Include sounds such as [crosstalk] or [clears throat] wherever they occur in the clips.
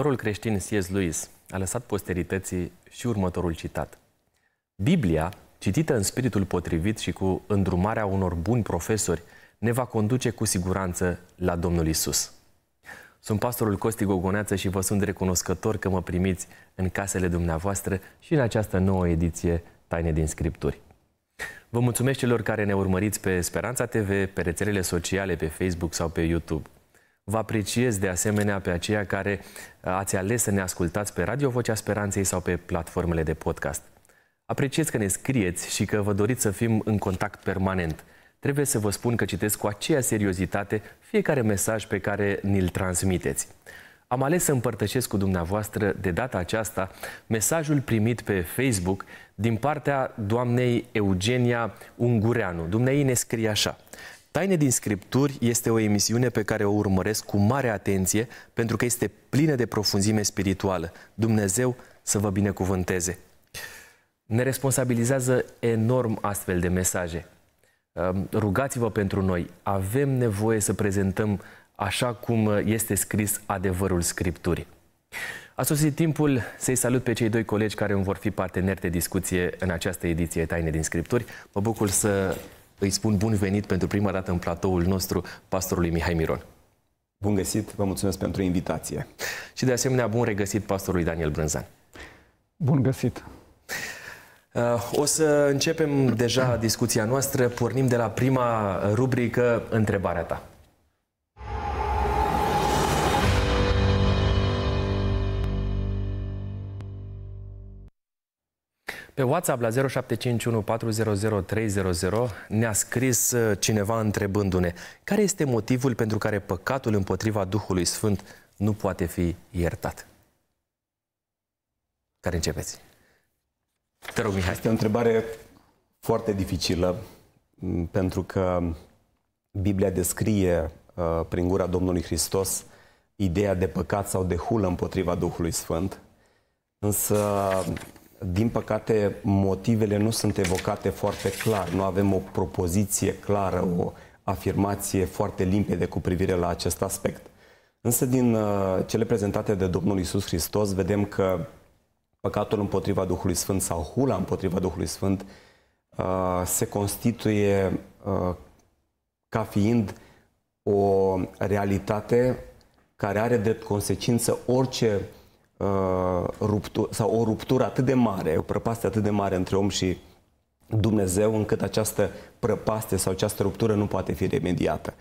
scriitorul creștin C.S. Lewis a lăsat posterității și următorul citat. Biblia, citită în spiritul potrivit și cu îndrumarea unor buni profesori, ne va conduce cu siguranță la Domnul Isus. Sunt pastorul Costi Gogoneață și vă sunt recunoscător că mă primiți în casele dumneavoastră și în această nouă ediție Taine din Scripturi. Vă mulțumesc celor care ne urmăriți pe Speranța TV, pe rețelele sociale, pe Facebook sau pe YouTube. Vă apreciez de asemenea pe aceia care uh, ați ales să ne ascultați pe Radio Vocea Speranței sau pe platformele de podcast. Apreciez că ne scrieți și că vă doriți să fim în contact permanent. Trebuie să vă spun că citesc cu aceea seriozitate fiecare mesaj pe care ni-l transmiteți. Am ales să împărtășesc cu dumneavoastră de data aceasta mesajul primit pe Facebook din partea doamnei Eugenia Ungureanu. Dumnei ne scrie așa. Taine din Scripturi este o emisiune pe care o urmăresc cu mare atenție pentru că este plină de profunzime spirituală. Dumnezeu să vă binecuvânteze! Ne responsabilizează enorm astfel de mesaje. Ehm, rugați-vă pentru noi. Avem nevoie să prezentăm așa cum este scris adevărul Scripturii. A sosit timpul să-i salut pe cei doi colegi care îmi vor fi parteneri de discuție în această ediție Taine din Scripturi. Mă bucur să îi spun bun venit pentru prima dată în platoul nostru pastorului Mihai Miron. Bun găsit, vă mulțumesc pentru invitație. Și de asemenea, bun regăsit pastorului Daniel Brânzan. Bun găsit. Uh, o să începem deja discuția noastră. Pornim de la prima rubrică, întrebarea ta. Pe WhatsApp la 0751400300 ne-a scris uh, cineva întrebându-ne care este motivul pentru care păcatul împotriva Duhului Sfânt nu poate fi iertat. Care începeți? Te rog, Mihai. Este o întrebare foarte dificilă pentru că Biblia descrie uh, prin gura Domnului Hristos ideea de păcat sau de hulă împotriva Duhului Sfânt, însă din păcate, motivele nu sunt evocate foarte clar. Nu avem o propoziție clară, o afirmație foarte limpede cu privire la acest aspect. Însă din uh, cele prezentate de Domnul Isus Hristos, vedem că păcatul împotriva Duhului Sfânt sau hula împotriva Duhului Sfânt uh, se constituie uh, ca fiind o realitate care are drept consecință orice Uh, ruptu- sau o ruptură atât de mare, o prăpastie atât de mare între om și Dumnezeu, încât această prăpastie sau această ruptură nu poate fi remediată.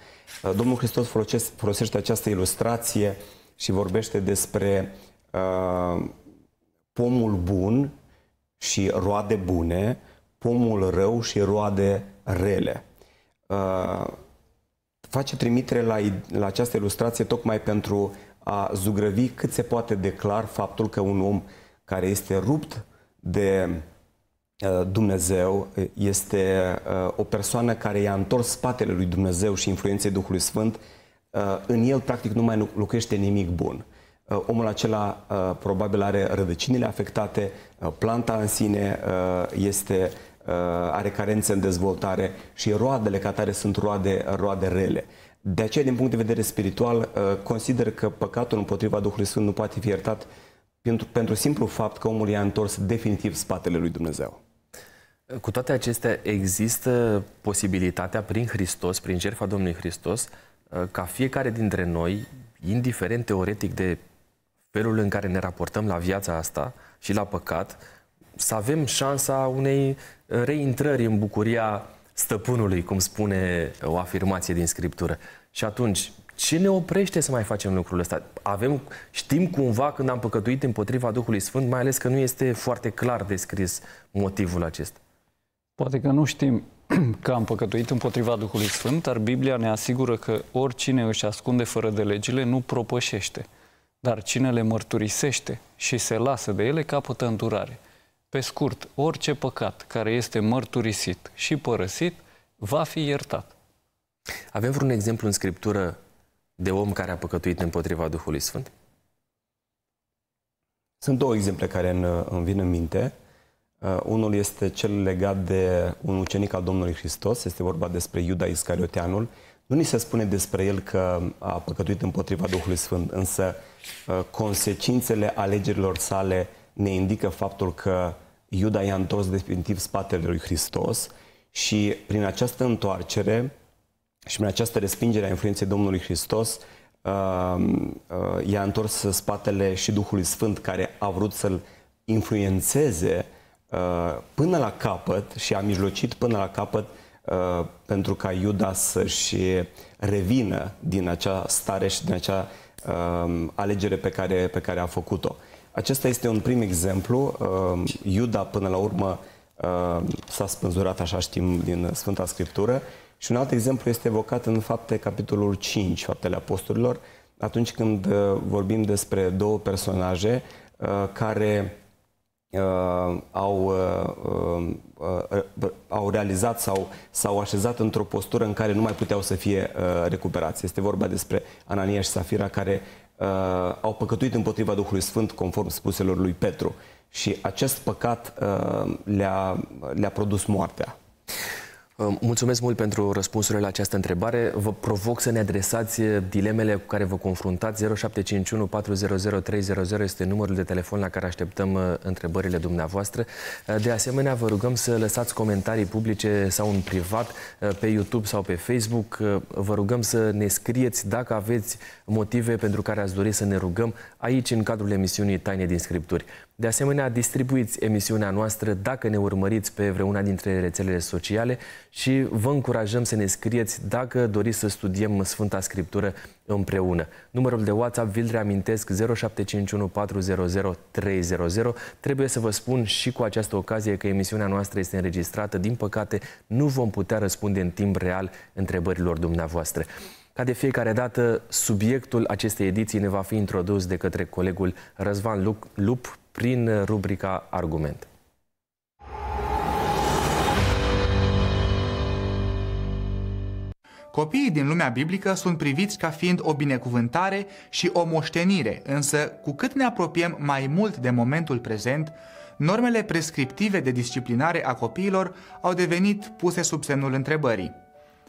Uh, Domnul Hristos folosește, folosește această ilustrație și vorbește despre uh, pomul bun și roade bune, pomul rău și roade rele. Uh, face trimitere la, la această ilustrație tocmai pentru a zugrăvi cât se poate de clar faptul că un om care este rupt de uh, Dumnezeu uh, este uh, o persoană care i-a întors spatele lui Dumnezeu și influenței Duhului Sfânt, în el practic nu mai lucrește nimic bun. Omul acela probabil are rădăcinile afectate, planta în sine este, are carențe în dezvoltare și roadele ca tare sunt roade, roade rele. De aceea, din punct de vedere spiritual, uh, consider că păcatul împotriva Duhului Sfânt nu poate fi iertat pentru, pentru simplu fapt că omul i-a întors definitiv spatele lui Dumnezeu. Cu toate acestea, există posibilitatea prin Hristos, prin jertfa Domnului Hristos, uh, ca fiecare dintre noi, indiferent teoretic de felul în care ne raportăm la viața asta și la păcat, să avem șansa unei uh, reintrări în bucuria stăpânului, cum spune o afirmație din Scriptură. Și atunci, ce ne oprește să mai facem lucrul ăsta? Avem, știm cumva când am păcătuit împotriva Duhului Sfânt, mai ales că nu este foarte clar descris motivul acesta. Poate că nu știm [clears throat] că am păcătuit împotriva Duhului Sfânt, dar Biblia ne asigură că oricine își ascunde fără de legile nu propășește, dar cine le mărturisește și se lasă de ele capătă îndurare. Pe scurt, orice păcat care este mărturisit și părăsit va fi iertat. Avem vreun exemplu în Scriptură de om care a păcătuit împotriva Duhului Sfânt? Sunt două exemple care îmi, îmi vin în minte. Uh, unul este cel legat de un ucenic al Domnului Hristos, este vorba despre Iuda Iscarioteanul. Nu ni se spune despre el că a păcătuit împotriva Duhului Sfânt, însă uh, consecințele alegerilor sale ne indică faptul că Iuda i-a întors definitiv spatele lui Hristos și prin această întoarcere și prin această respingere a influenței Domnului Hristos um, uh, i-a întors spatele și Duhului Sfânt care a vrut să-l influențeze uh, până la capăt și a mijlocit până la capăt uh, pentru ca Iuda să-și revină din acea stare și din acea um, alegere pe care, pe care a făcut-o. Acesta este un prim exemplu. Uh, Iuda, până la urmă, uh, s-a spânzurat, așa știm, din Sfânta Scriptură. Și un alt exemplu este evocat în fapte, capitolul 5, faptele apostolilor, atunci când uh, vorbim despre două personaje care au, au realizat sau s-au așezat într-o postură în care nu mai puteau să fie recuperați. Este vorba despre Anania și Safira care uh, au păcătuit împotriva Duhului Sfânt, conform spuselor lui Petru. Și acest păcat uh, le-a, le-a produs moartea. Mulțumesc mult pentru răspunsurile la această întrebare. Vă provoc să ne adresați eh, dilemele cu care vă confruntați. 0751 400 300 este numărul de telefon la care așteptăm eh, întrebările dumneavoastră. Eh, de asemenea, vă rugăm să lăsați comentarii publice sau în privat pe YouTube sau pe Facebook. Vă rugăm să ne scrieți dacă aveți motive pentru care ați dori să ne rugăm aici în cadrul emisiunii Taine din Scripturi. De asemenea, distribuiți emisiunea noastră dacă ne urmăriți pe vreuna dintre rețelele sociale și vă încurajăm să ne scrieți dacă doriți să studiem Sfânta Scriptură împreună. Numărul de WhatsApp vi-l reamintesc 0751400300. Trebuie să vă spun și cu această ocazie că emisiunea noastră este înregistrată. Din păcate, nu vom putea răspunde în timp real întrebărilor dumneavoastră. Ca de fiecare dată, subiectul acestei ediții ne va fi introdus de către colegul Răzvan Lup, prin rubrica Argument. Copiii din lumea biblică sunt priviți ca fiind o binecuvântare și o moștenire, însă cu cât ne apropiem mai mult de momentul prezent, normele prescriptive de disciplinare a copiilor au devenit puse sub semnul întrebării.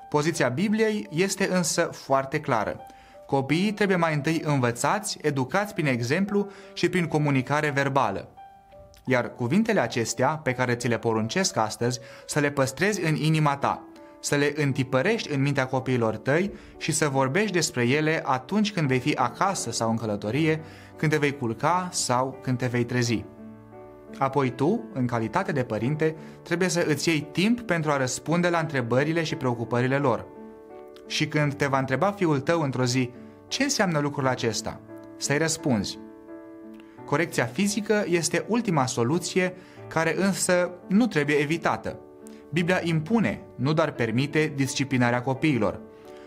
Poziția Bibliei este însă foarte clară. Copiii trebuie mai întâi învățați, educați prin exemplu și prin comunicare verbală. Iar cuvintele acestea, pe care ți le poruncesc astăzi, să le păstrezi în inima ta, să le întipărești în mintea copiilor tăi și să vorbești despre ele atunci când vei fi acasă sau în călătorie, când te vei culca sau când te vei trezi. Apoi tu, în calitate de părinte, trebuie să îți iei timp pentru a răspunde la întrebările și preocupările lor – și când te va întreba fiul tău într-o zi, ce înseamnă lucrul acesta? Să-i răspunzi. Corecția fizică este ultima soluție care însă nu trebuie evitată. Biblia impune, nu doar permite, disciplinarea copiilor.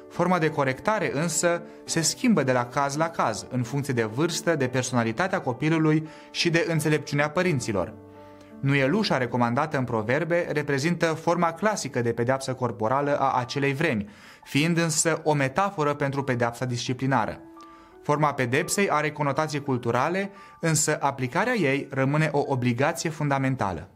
Forma de corectare însă se schimbă de la caz la caz, în funcție de vârstă, de personalitatea copilului și de înțelepciunea părinților. Nuielușa recomandată în proverbe reprezintă forma clasică de pedeapsă corporală a acelei vremi, fiind însă o metaforă pentru pedeapsa disciplinară. Forma pedepsei are conotații culturale, însă aplicarea ei rămâne o obligație fundamentală.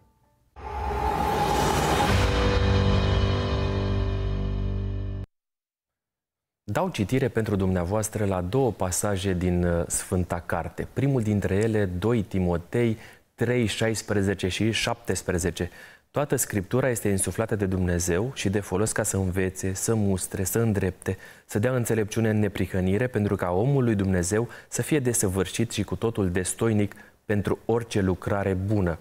Dau citire pentru dumneavoastră la două pasaje din uh, Sfânta Carte. Primul dintre ele, 2 Timotei 3, 16 și 17. Toată Scriptura este insuflată de Dumnezeu și de folos ca să învețe, să mustre, să îndrepte, să dea înțelepciune în neprihănire, pentru ca omul lui Dumnezeu să fie desăvârșit și cu totul destoinic pentru orice lucrare bună.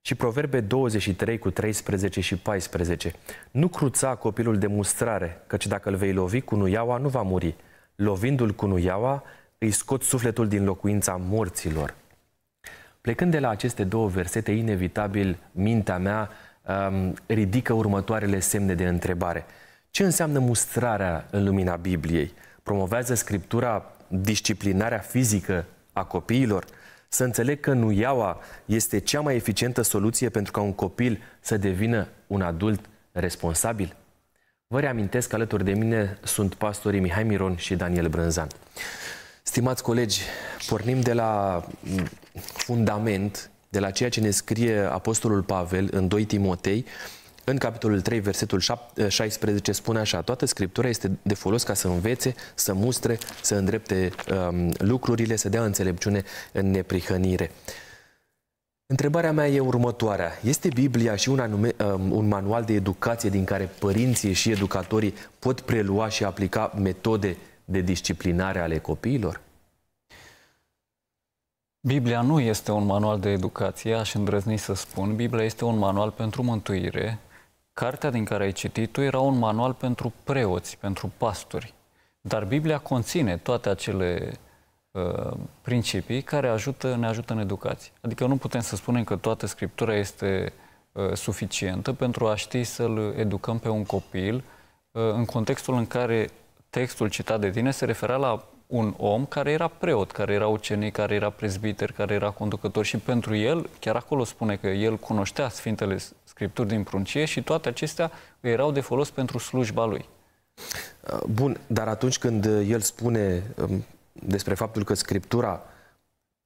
Și Proverbe 23 cu 13 și 14. Nu cruța copilul de mustrare, căci dacă îl vei lovi cu nuiaua, nu va muri. Lovindu-l cu nuiaua, îi scot sufletul din locuința morților. Plecând de la aceste două versete, inevitabil mintea mea um, ridică următoarele semne de întrebare. Ce înseamnă mustrarea în lumina Bibliei? Promovează Scriptura disciplinarea fizică a copiilor? Să înțeleg că nuiaua este cea mai eficientă soluție pentru ca un copil să devină un adult responsabil? Vă reamintesc că alături de mine sunt pastorii Mihai Miron și Daniel Brânzan. Stimați colegi, pornim de la mm, fundament, de la ceea ce ne scrie Apostolul Pavel în 2 Timotei, în capitolul 3, versetul 16, eh, spune așa, toată Scriptura este de folos ca să învețe, să mustre, să îndrepte um, lucrurile, să dea înțelepciune în neprihănire. Întrebarea mea e următoarea. Este Biblia și un, anume, um, un manual de educație din care părinții și educatorii pot prelua și aplica metode de disciplinare ale copiilor? Biblia nu este un manual de educație, aș îndrăzni să spun. Biblia este un manual pentru mântuire. Cartea din care ai citit tu era un manual pentru preoți, pentru pastori. Dar Biblia conține toate acele uh, principii care ajută, ne ajută în educație. Adică nu putem să spunem că toată Scriptura este uh, suficientă pentru a ști să-l educăm pe un copil uh, în contextul în care textul citat de tine se refera la un om care era preot, care era ucenic, care era prezbiter, care era conducător și pentru el, chiar acolo spune că el cunoștea Sfintele Scripturi din pruncie și toate acestea erau de folos pentru slujba lui. Uh, bun, dar atunci când el spune um, despre faptul că Scriptura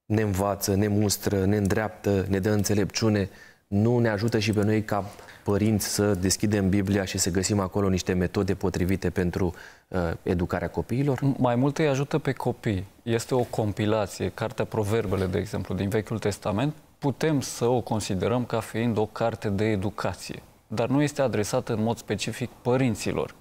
ne învață, ne mustră, ne îndreaptă, ne dă înțelepciune, nu ne ajută și pe noi ca părinți să deschidem Biblia și să găsim acolo niște metode potrivite pentru uh, educarea copiilor? Mai mult îi ajută pe copii. Este o compilație, Cartea Proverbele, de exemplu, din Vechiul Testament, putem să o considerăm ca fiind o carte de educație, dar nu este adresată în mod specific părinților.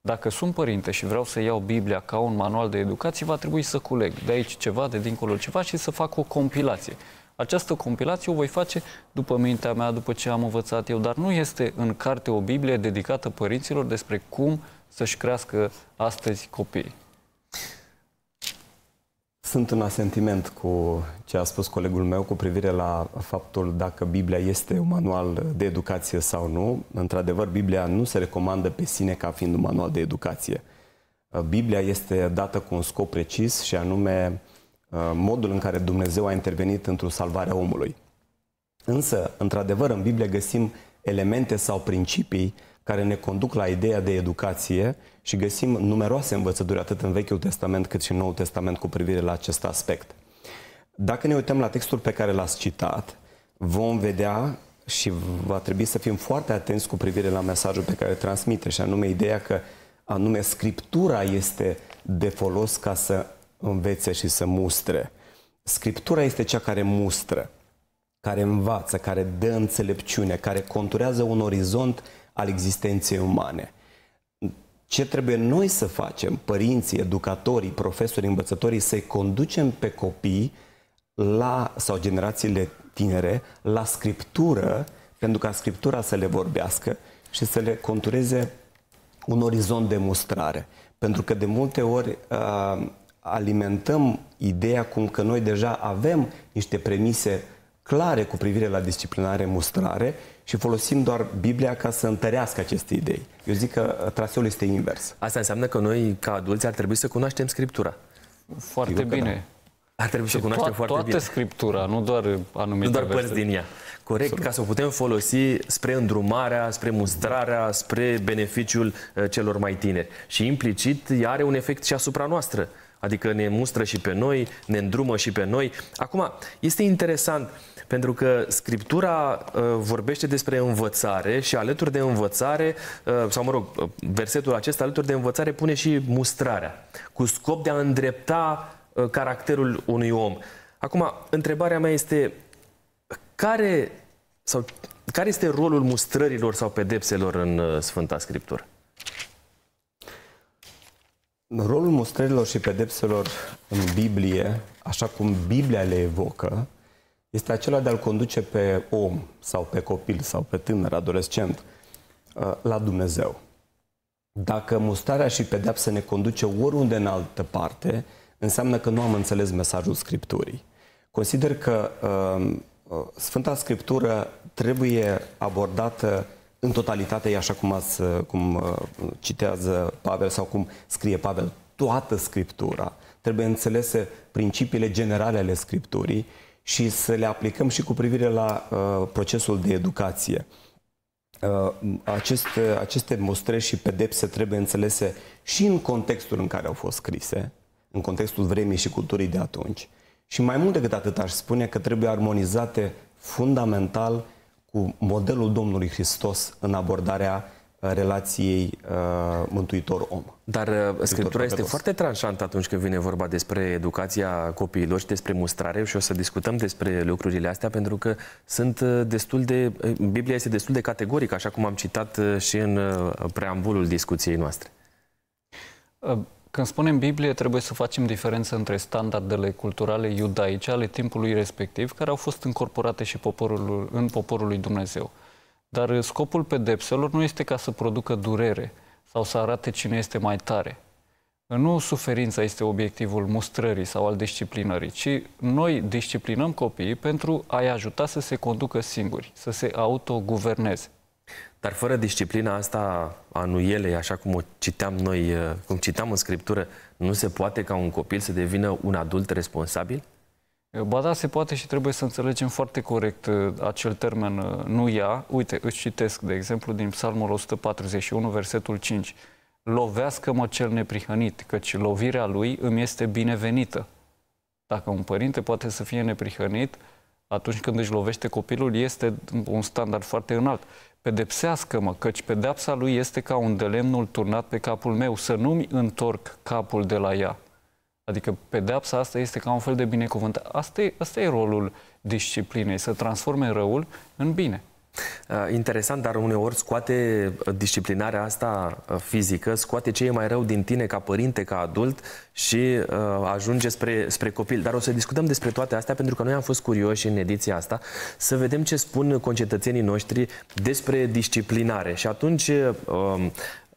Dacă sunt părinte și vreau să iau Biblia ca un manual de educație, va trebui să culeg de aici ceva, de dincolo ceva și să fac o compilație. Această compilație o voi face după mintea mea, după ce am învățat eu, dar nu este în carte o Biblie dedicată părinților despre cum să-și crească astăzi copiii. Sunt în asentiment cu ce a spus colegul meu cu privire la faptul dacă Biblia este un manual de educație sau nu. Într-adevăr, Biblia nu se recomandă pe sine ca fiind un manual de educație. Biblia este dată cu un scop precis și anume Uh, modul în care Dumnezeu a intervenit într-o salvare a omului. Însă, într-adevăr, în Biblie găsim elemente sau principii care ne conduc la ideea de educație și găsim numeroase învățături atât în Vechiul Testament cât și în Noul Testament cu privire la acest aspect. Dacă ne uităm la textul pe care l-ați citat, vom vedea și va trebui să fim foarte atenți cu privire la mesajul pe care îl transmite și anume ideea că anume Scriptura este de folos ca să învețe și să mustre. Scriptura este cea care mustră, care învață, care dă înțelepciune, care conturează un orizont al existenței umane. Ce trebuie noi să facem, părinții, educatorii, profesorii, învățătorii, să-i conducem pe copii la, sau generațiile tinere la scriptură, pentru ca scriptura să le vorbească și să le contureze un orizont de mustrare. Pentru că de multe ori uh, alimentăm ideea cum că noi deja avem niște premise clare cu privire la disciplinare, mustrare și folosim doar Biblia ca să întărească aceste idei. Eu zic că traseul este invers. Asta înseamnă că noi, ca adulți, ar trebui să cunoaștem Scriptura. Foarte Sigur bine. Da. Ar trebui și să cunoaștem toată, foarte toată bine. Toată Scriptura, nu doar anumite Nu doar părți din ea. Corect, Absolut. ca să o putem folosi spre îndrumarea, spre mustrarea, spre beneficiul eh, celor mai tineri. Și implicit, ea are un efect și asupra noastră. Adică ne mustră și pe noi, ne îndrumă și pe noi. Acum, este interesant pentru că Scriptura uh, vorbește despre învățare și alături de învățare, uh, sau mă rog, uh, versetul acesta alături de învățare pune și mustrarea, cu scop de a îndrepta uh, caracterul unui om. Acum, întrebarea mea este care, sau, care este rolul mustrărilor sau pedepselor în uh, Sfânta Scriptură? Rolul mustrărilor și pedepselor în Biblie, așa cum Biblia le evocă, este acela de a-l conduce pe om sau pe copil sau pe tânăr, adolescent, uh, la Dumnezeu. Dacă mustarea și pedepsa ne conduce oriunde în altă parte, înseamnă că nu am înțeles mesajul Scripturii. Consider că uh, uh Sfânta Scriptură trebuie abordată în totalitate e așa cum, ați, cum uh, citează Pavel sau cum scrie Pavel, toată Scriptura. Trebuie înțelese principiile generale ale Scripturii și să le aplicăm și cu privire la uh, procesul de educație. Uh, uh aceste, aceste mostre și pedepse trebuie înțelese și în contextul în care au fost scrise, în contextul vremii și culturii de atunci. Și mai mult decât atât aș spune că trebuie armonizate fundamental cu modelul Domnului Hristos în abordarea uh, relației uh, mântuitor-om. Dar uh, Scriptura este foarte tranșantă atunci când vine vorba despre educația copiilor și despre mustrare și o să discutăm despre lucrurile astea pentru că sunt uh, destul de... Uh, Biblia este destul de categorică, așa cum am citat și în preambulul discuției noastre. Când spunem Biblie, trebuie să facem diferență între standardele culturale iudaice ale timpului respectiv, care au fost încorporate și poporul, în poporul lui Dumnezeu. Dar uh, scopul pedepselor nu este ca să producă durere sau să arate cine este mai tare. Nu suferința este obiectivul mustrării sau al disciplinării, ci noi disciplinăm copiii pentru a-i ajuta să se conducă singuri, să se autoguverneze. Dar fără disciplina asta a nuielei, așa cum o citeam noi, uh, cum citeam în scriptură, nu se poate ca un copil să devină un adult responsabil? Eh, ba da, se poate și trebuie să înțelegem foarte corect uh, acel termen uh, nu ia. Uite, îți citesc, de exemplu, din Psalmul 141, versetul 5. Lovească-mă cel neprihănit, căci lovirea lui îmi este binevenită. Dacă un părinte poate să fie neprihănit, atunci când își lovește copilul este un standard foarte înalt. Pedepsească-mă, căci pedepsa lui este ca un delemnul turnat pe capul meu, să nu-mi întorc capul de la ea. Adică pedepsa asta este ca un fel de binecuvântare. Asta e, asta e rolul disciplinei, să transforme răul în bine. Uh, interesant, dar uneori scoate uh, disciplinarea asta uh, fizică, scoate ce e mai rău din tine ca părinte, ca adult și uh, ajunge spre, spre copil. Dar o să discutăm despre toate astea pentru că noi am fost curioși în ediția asta să vedem ce spun concetățenii noștri despre disciplinare. Și atunci uh,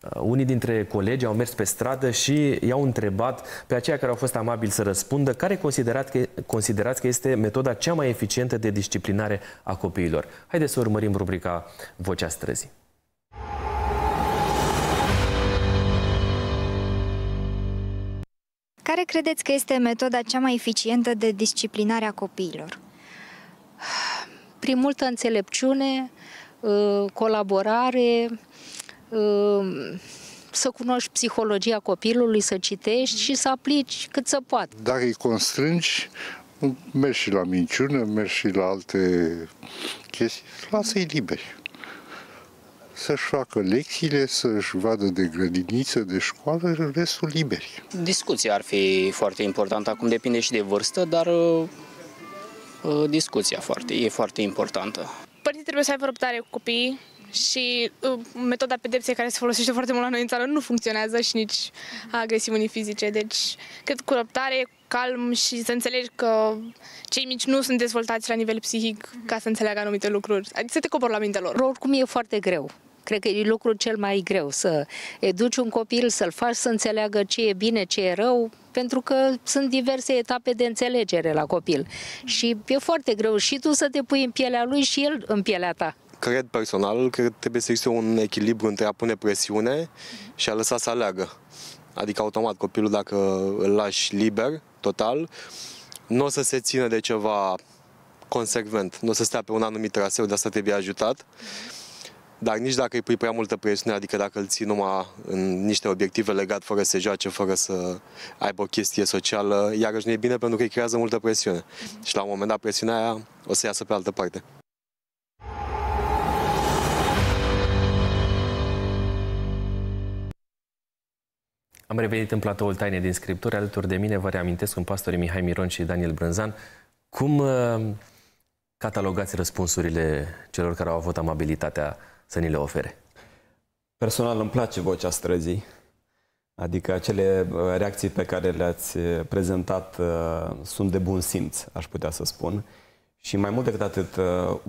Uh, unii dintre colegi au mers pe stradă și i-au întrebat pe aceia care au fost amabili să răspundă care considerați că, considerați că este metoda cea mai eficientă de disciplinare a copiilor. Haideți să urmărim rubrica Vocea străzii. Care credeți că este metoda cea mai eficientă de disciplinare a copiilor? Prin multă înțelepciune, uh, colaborare, să cunoști psihologia copilului, să citești și să aplici cât să poate. Dacă îi constrângi, mergi și la minciună, mergi și la alte chestii, lasă-i liberi. Să-și facă lecțiile, să-și vadă de grădiniță, de școală, restul liberi. Discuția ar fi foarte importantă, acum depinde și de vârstă, dar uh, uh, discuția foarte, e foarte importantă. Părinții trebuie să aibă răbdare cu copiii, și uh, metoda pedepsei care se folosește foarte mult la noi în țară nu funcționează și nici a agresiunii fizice. Deci, cât cu răbdare, calm și să înțelegi că cei mici nu sunt dezvoltați la nivel psihic ca să înțeleagă anumite lucruri. Adică să te cobori la mintea lor. Oricum e foarte greu. Cred că e lucrul cel mai greu să educi un copil, să-l faci să înțeleagă ce e bine, ce e rău, pentru că sunt diverse etape de înțelegere la copil. Și e foarte greu și tu să te pui în pielea lui și el în pielea ta cred personal că trebuie să existe un echilibru între a pune presiune și a lăsa să aleagă. Adică automat copilul dacă îl lași liber, total, nu o să se țină de ceva consecvent, nu o să stea pe un anumit traseu, de asta trebuie ajutat. Dar nici dacă îi pui prea multă presiune, adică dacă îl ții numai în niște obiective legate fără să se joace, fără să aibă o chestie socială, iarăși nu e bine pentru că îi creează multă presiune. Și la un moment dat presiunea aia o să iasă pe altă parte. Am revenit în platoul Taine din Scripturi. Alături de mine vă reamintesc un pastorii Mihai Miron și Daniel Brânzan. Cum uh, catalogați răspunsurile celor care au avut amabilitatea să ni le ofere? Personal îmi place vocea străzii, adică acele uh, reacții pe care le-ați uh, prezentat sunt de bun simț, aș putea să spun. Și mai mult decât atât,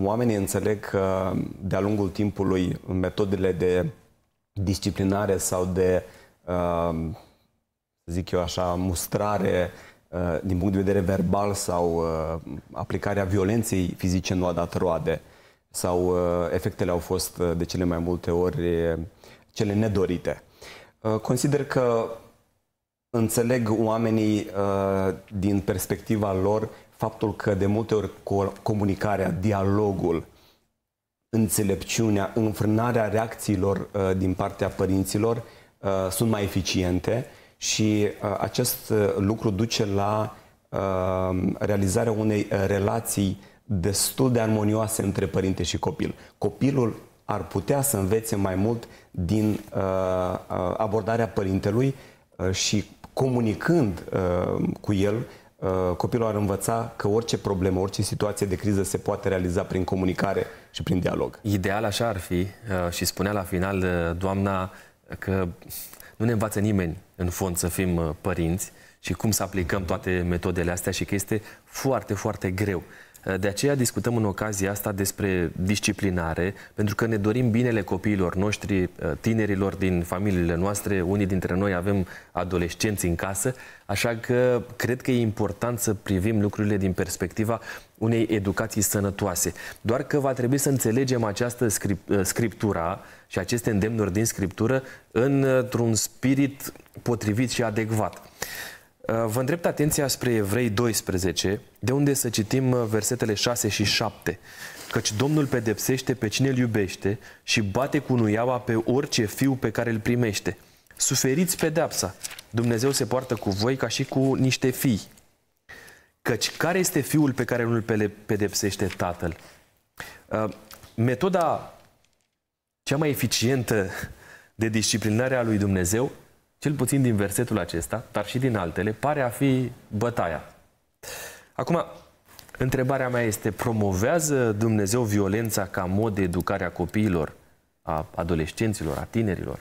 oamenii înțeleg că de-a lungul timpului metodele de disciplinare sau de uh, zic eu așa, mustrare uh, din punct de vedere verbal sau uh, aplicarea violenței fizice nu a dat roade sau uh, efectele au fost de cele mai multe ori cele nedorite. Consider că înțeleg oamenii din perspectiva lor faptul că de multe ori comunicarea, dialogul, înțelepciunea, înfrânarea reacțiilor din partea părinților Uh, sunt mai eficiente și uh, acest uh, lucru duce la uh, realizarea unei relații destul de armonioase între părinte și copil. Copilul ar putea să învețe mai mult din uh, uh, abordarea părintelui uh, și comunicând uh, cu el, uh, copilul ar învăța că orice problemă, orice situație de criză se poate realiza prin comunicare și prin dialog. Ideal așa ar fi uh, și spunea la final uh, doamna că nu ne învață nimeni în fond să fim uh, părinți și cum să aplicăm toate metodele astea și că este foarte, foarte greu. Uh, de aceea discutăm în ocazia asta despre disciplinare, pentru că ne dorim binele copiilor noștri, uh, tinerilor din familiile noastre. Unii dintre noi avem adolescenți în casă, așa că cred că e important să privim lucrurile din perspectiva unei educații sănătoase. Doar că va trebui să înțelegem această scriptura, și aceste îndemnuri din Scriptură într-un spirit potrivit și adecvat. Uh, vă îndrept atenția spre Evrei 12, de unde să citim uh, versetele 6 și 7. Căci Domnul pedepsește pe cine îl iubește și bate cu nuiaua pe orice fiu pe care îl primește. Suferiți pedepsa. Dumnezeu se poartă cu voi ca și cu niște fii. Căci care este fiul pe care nu îl pedepsește tatăl? Uh, metoda cea mai eficientă de disciplinare a lui Dumnezeu, cel puțin din versetul acesta, dar și din altele, pare a fi bătaia. Acum, întrebarea mea este, promovează Dumnezeu violența ca mod de educare a copiilor, a adolescenților, a tinerilor?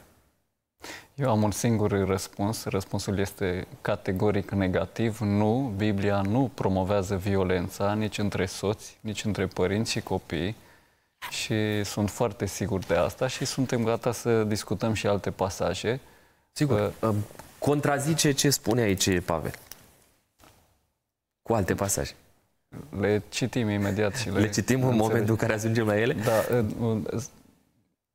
Eu am un singur răspuns. Răspunsul este categoric negativ. Nu, Biblia nu promovează violența nici între soți, nici între părinți și copii și sunt foarte sigur de asta și suntem gata să discutăm și alte pasaje. Sigur, Că... contrazice ce spune aici Pavel. Cu alte pasaje. Le citim imediat și le... Le citim în momentul în care ajungem la ele? Da.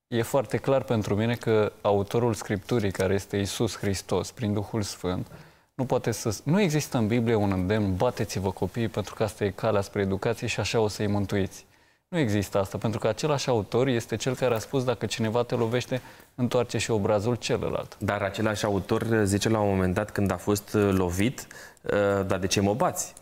E foarte clar pentru mine că autorul Scripturii, care este Isus Hristos, prin Duhul Sfânt, nu poate să... Nu există în Biblie un îndemn, bateți-vă copiii pentru că asta e calea spre educație și așa o să-i mântuiți. Nu există asta, pentru că același autor este cel care a spus dacă cineva te lovește, întoarce și obrazul celălalt. Dar același autor zice la un moment dat când a fost uh, lovit, uh, dar de ce mă bați?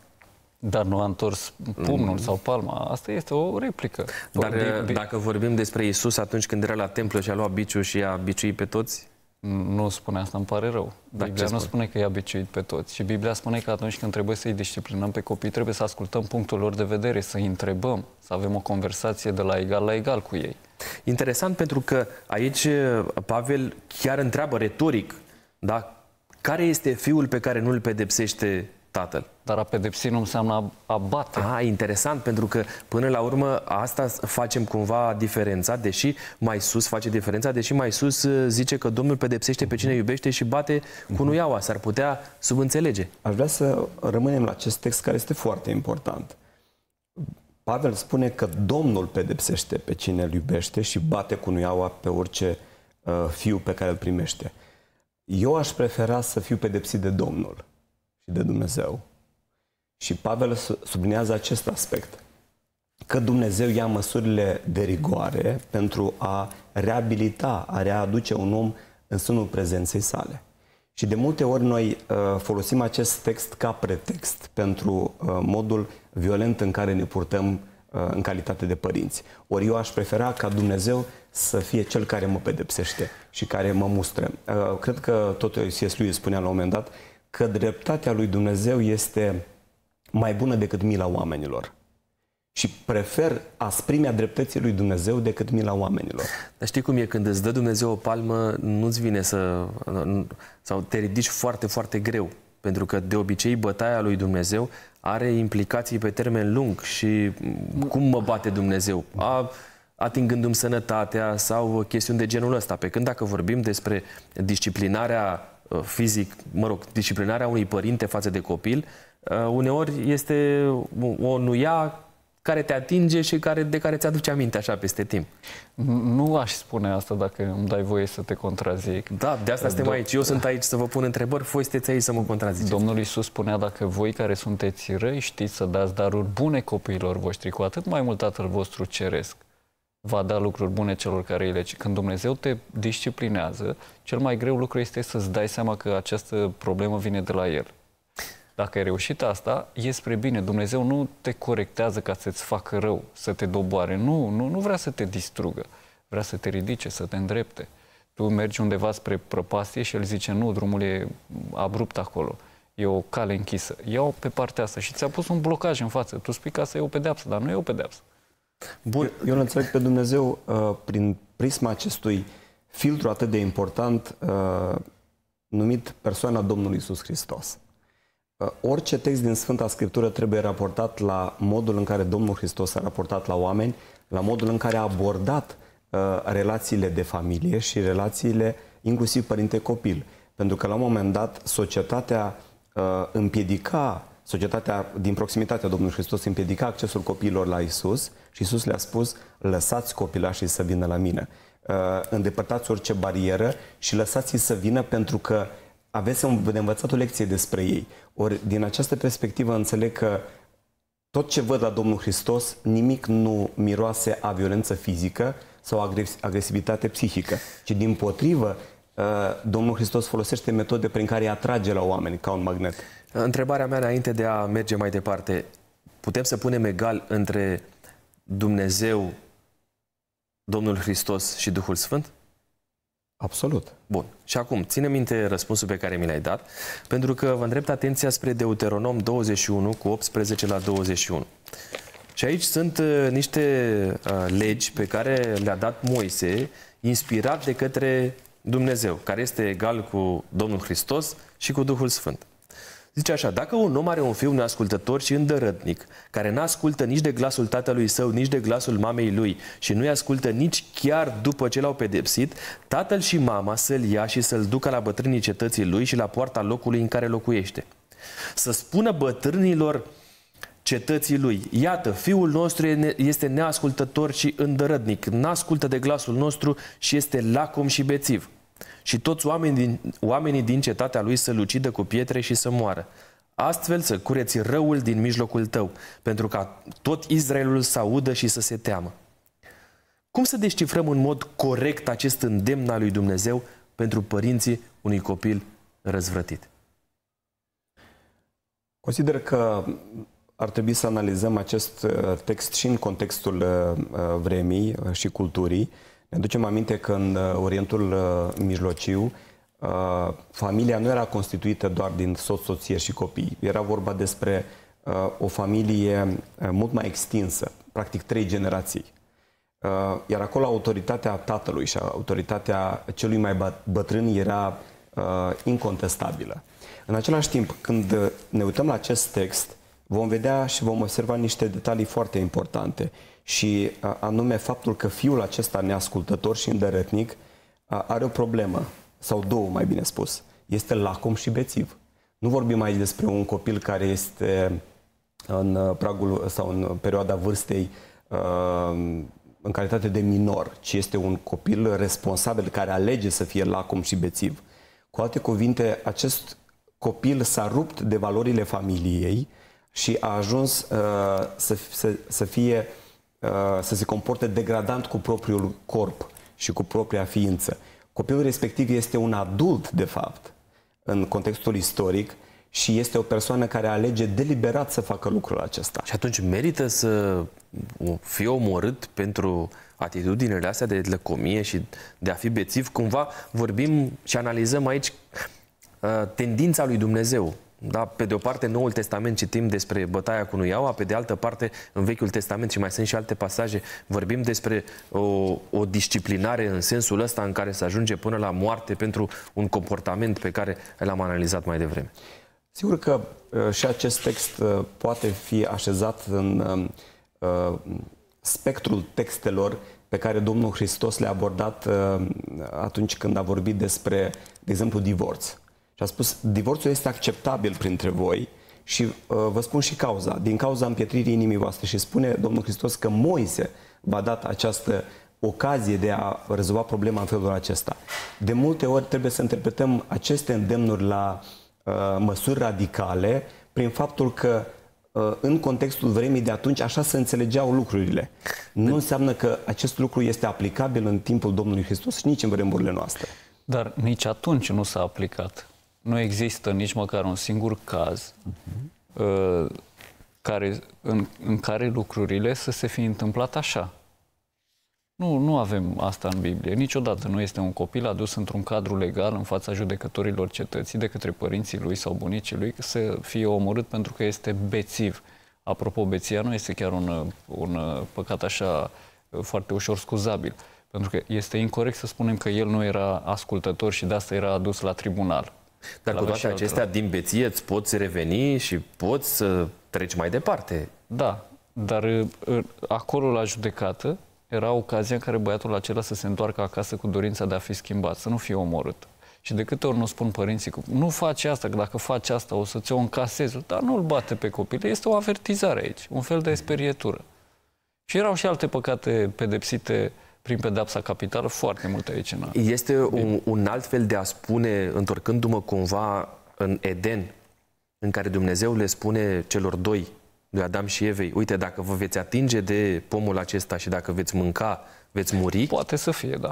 Dar nu a întors pumnul mm. sau palma. Asta este o replică. Dar uh, dacă vorbim despre Isus atunci când era la templu și a luat biciu și a biciuit pe toți, nu spune asta, îmi pare rău. Dar Biblia spune? nu spune că e abiciuit pe toți. Și Biblia spune că atunci când trebuie să-i disciplinăm pe copii, trebuie să ascultăm punctul lor de vedere, să-i întrebăm, să avem o conversație de la egal la egal cu ei. Interesant pentru că aici eh, Pavel chiar întreabă retoric, da? Care este fiul pe care nu îl pedepsește tatăl. Dar a pedepsi nu înseamnă a, bate. A, interesant, pentru că până la urmă asta facem cumva diferența, deși mai sus face diferența, deși mai sus uh, zice că Domnul pedepsește pe cine iubește și bate cu mhm. nuiaua. S-ar putea subînțelege. Aș vrea să rămânem la acest text care este foarte important. Pavel spune că Domnul pedepsește pe cine îl iubește și bate cu nuiaua pe orice uh, fiu pe care îl primește. Eu aș prefera să fiu pedepsit de Domnul și de Dumnezeu. Și Pavel sublinează acest aspect, că Dumnezeu ia măsurile de rigoare pentru a reabilita, a readuce un om în sânul prezenței sale. Și de multe ori noi uh, folosim acest text ca pretext pentru uh, modul violent în care ne purtăm uh, în calitate de părinți. Ori eu aș prefera ca Dumnezeu să fie cel care mă pedepsește și care mă mustră. Uh, cred că tot C.S. lui spunea la un moment dat că dreptatea lui Dumnezeu este mai bună decât mila oamenilor. Și prefer asprimea dreptății lui Dumnezeu decât mila oamenilor. Dar știi cum e? Când îți dă Dumnezeu o palmă, nu-ți vine să... sau te ridici foarte, foarte greu. Pentru că, de obicei, bătaia lui Dumnezeu are implicații pe termen lung. Și cum mă bate Dumnezeu? A, atingându-mi sănătatea sau chestiuni de genul ăsta. Pe când dacă vorbim despre disciplinarea fizic, mă rog, disciplinarea unui părinte față de copil, uh, uneori este o nuia care te atinge și care, de care ți-aduce aminte așa peste timp. Nu aș spune asta dacă îmi dai voie să te contrazic. Da, de asta suntem Do- aici. Eu sunt aici să vă pun întrebări, voi sunteți aici să mă contraziceți. Domnul Iisus spunea, dacă voi care sunteți răi știți să dați daruri bune copiilor voștri, cu atât mai mult Tatăl vostru ceresc va da lucruri bune celor care îi lege. Când Dumnezeu te disciplinează, cel mai greu lucru este să-ți dai seama că această problemă vine de la El. Dacă ai reușit asta, e spre bine. Dumnezeu nu te corectează ca să-ți facă rău, să te doboare. Nu, nu, nu vrea să te distrugă. Vrea să te ridice, să te îndrepte. Tu mergi undeva spre prăpastie și el zice, nu, drumul e abrupt acolo. E o cale închisă. Ia-o pe partea asta și ți-a pus un blocaj în față. Tu spui că asta e o pedeapsă, dar nu e o pedeapsă. Bun. Eu, eu îl înțeleg pe Dumnezeu uh, prin prisma acestui filtru atât de important uh, numit persoana Domnului Isus Hristos. Uh, orice text din Sfânta Scriptură trebuie raportat la modul în care Domnul Hristos a raportat la oameni, la modul în care a abordat uh, relațiile de familie și relațiile inclusiv părinte-copil. Pentru că la un moment dat societatea uh, împiedica, societatea din proximitatea Domnului Hristos împiedica accesul copiilor la Isus, uh, și Isus le-a spus, lăsați copilașii să vină la mine. Uh, îndepărtați orice barieră și lăsați-i să vină pentru că aveți de învățat o lecție despre ei. Ori, din această perspectivă, înțeleg că tot ce văd la Domnul Hristos, nimic nu miroase a violență fizică sau agresivitate psihică, ci din potrivă, uh, Domnul Hristos folosește metode prin care îi atrage la oameni ca un magnet. Întrebarea mea înainte de a merge mai departe, putem să punem egal între Dumnezeu, Domnul Hristos și Duhul Sfânt? Absolut. Bun. Și acum, ține minte răspunsul pe care mi l-ai dat, pentru că vă îndrept atenția spre Deuteronom 21 cu 18 la 21. Și aici sunt uh, niște uh, legi pe care le-a dat Moise, inspirat de către Dumnezeu, care este egal cu Domnul Hristos și cu Duhul Sfânt. Zice așa, dacă un om are un fiu neascultător și îndărătnic, care nu ascultă nici de glasul tatălui său, nici de glasul mamei lui și nu-i ascultă nici chiar după ce l-au pedepsit, tatăl și mama să-l ia și să-l ducă la bătrânii cetății lui și la poarta locului în care locuiește. Să spună bătrânilor cetății lui, iată, fiul nostru este neascultător și îndărătnic, nu ascultă de glasul nostru și este lacom și bețiv și toți oamenii din, oamenii din cetatea lui să-l ucidă cu pietre și să moară. Astfel să cureți răul din mijlocul tău, pentru ca tot Israelul să audă și să se teamă. Cum să descifrăm în mod corect acest îndemn al lui Dumnezeu pentru părinții unui copil răzvrătit? Consider că ar trebui să analizăm acest uh, text și în contextul uh, uh, vremii și culturii ne aducem aminte că în uh, Orientul uh, Mijlociu uh, familia nu era constituită doar din soț, soție și copii. Era vorba despre o familie mult mai extinsă, practic trei generații. Iar acolo autoritatea tatălui și autoritatea celui mai bătrân era incontestabilă. În același timp, când ne uităm la acest text, vom vedea și vom observa niște detalii foarte importante și anume faptul că fiul acesta neascultător și îndărătnic are o problemă, sau două mai bine spus. Este lacom și bețiv. Nu vorbim aici despre un copil care este în uh, pragul sau în perioada vârstei uh, în calitate de minor, ci este un copil responsabil care alege să fie lacom și bețiv. Cu alte cuvinte, acest copil s-a rupt de valorile familiei și a ajuns uh, să, să, să fie uh, Uh, să se comporte degradant cu propriul corp și cu propria ființă. Copilul respectiv este un adult, de fapt, în contextul istoric și este o persoană care alege deliberat să facă lucrul acesta. Și atunci merită să fie omorât pentru atitudinile astea de lăcomie și de a fi bețiv? Cumva vorbim și analizăm aici uh, tendința lui Dumnezeu da? Pe de o parte, Noul Testament citim despre bătaia cu Nuiaua, pe de altă parte, în Vechiul Testament și mai sunt și alte pasaje, vorbim despre o, o disciplinare în sensul ăsta în care se ajunge până la moarte pentru un comportament pe care l-am analizat mai devreme. Sigur că uh, și acest text uh, poate fi așezat în um, uh, spectrul textelor pe care Domnul Hristos le-a abordat atunci când a vorbit despre, de exemplu, divorț a spus, divorțul este acceptabil printre voi și uh, vă spun și cauza, din cauza împietririi inimii voastre. Și spune Domnul Hristos că Moise v-a dat această ocazie de a rezolva problema în felul acesta. De multe ori trebuie să interpretăm aceste îndemnuri la uh, măsuri radicale prin faptul că uh, în contextul vremii de atunci, așa se înțelegeau lucrurile. Nu deci- înseamnă că acest lucru este aplicabil în timpul Domnului Hristos și nici în vremurile noastre. Dar nici atunci nu s-a aplicat nu există nici măcar un singur caz uh-huh. uh, care, în, în care lucrurile să se fi întâmplat așa. Nu, nu avem asta în Biblie. Niciodată nu este un copil adus într-un cadru legal în fața judecătorilor cetății de către părinții lui sau bunicii lui să fie omorât pentru că este bețiv. Apropo, beția nu este chiar un, un uh, păcat așa uh, foarte ușor scuzabil, pentru că este incorrect să spunem că el nu era ascultător și de asta era adus la tribunal. Dar la cu toate acestea, din beție îți poți reveni și poți să treci mai departe. Da, dar uh, acolo la judecată era ocazia în care băiatul acela să se întoarcă acasă cu dorința de a fi schimbat, să nu fie omorât. Și de câte ori nu spun părinții, nu faci asta, că dacă faci asta o să ți-o încasezi, dar nu-l bate pe copil. Este o avertizare aici, un fel de mm. sperietură. Și erau și alte păcate pedepsite prin pedapsa capitală foarte mult aici. În... Este un, un alt fel de a spune, întorcându-mă cumva în Eden, în care Dumnezeu le spune celor doi, lui Adam și Evei, uite, dacă vă veți atinge de pomul acesta și dacă veți mânca, veți muri? Poate să fie, da.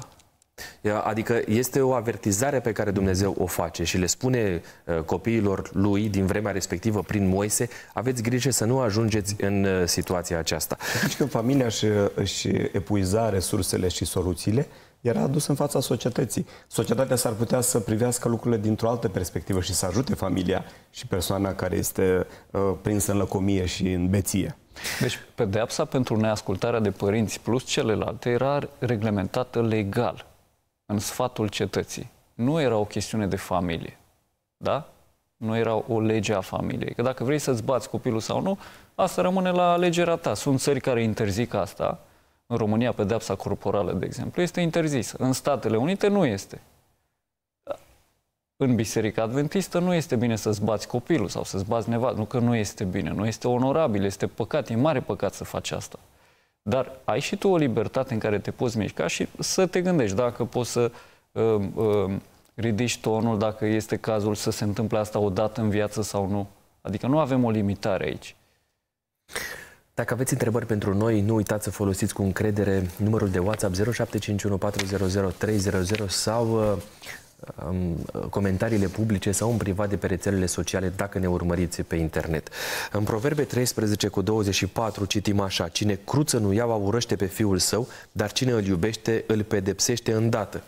Adică este o avertizare pe care Dumnezeu o face și le spune uh, copiilor lui din vremea respectivă prin Moise, aveți grijă să nu ajungeți în uh, situația aceasta. Deci când familia își, își epuiza resursele și soluțiile, era adus în fața societății. Societatea s-ar putea să privească lucrurile dintr-o altă perspectivă și să ajute familia și persoana care este uh, prinsă în lăcomie și în beție. Deci, pedeapsa pentru neascultarea de părinți plus celelalte era reglementată legal în sfatul cetății. Nu era o chestiune de familie, da? Nu era o lege a familiei. Că dacă vrei să-ți bați copilul sau nu, asta rămâne la alegerea ta. Sunt țări care interzic asta. În România, pedepsa corporală, de exemplu, este interzisă. În Statele Unite nu este. În Biserica Adventistă nu este bine să-ți bați copilul sau să-ți bați nevastă. Nu că nu este bine, nu este onorabil, este păcat, e mare păcat să faci asta. Dar ai și tu o libertate în care te poți mișca și să te gândești dacă poți să uh, uh, ridici tonul, dacă este cazul să se întâmple asta odată în viață sau nu. Adică nu avem o limitare aici. Dacă aveți întrebări pentru noi, nu uitați să folosiți cu încredere numărul de WhatsApp 0751400300 sau uh, Um, comentariile publice sau în privat de pe rețelele sociale dacă ne urmăriți pe internet. În Proverbe 13 cu 24 citim așa, cine cruță nu iau urăște pe fiul său, dar cine îl iubește îl pedepsește îndată.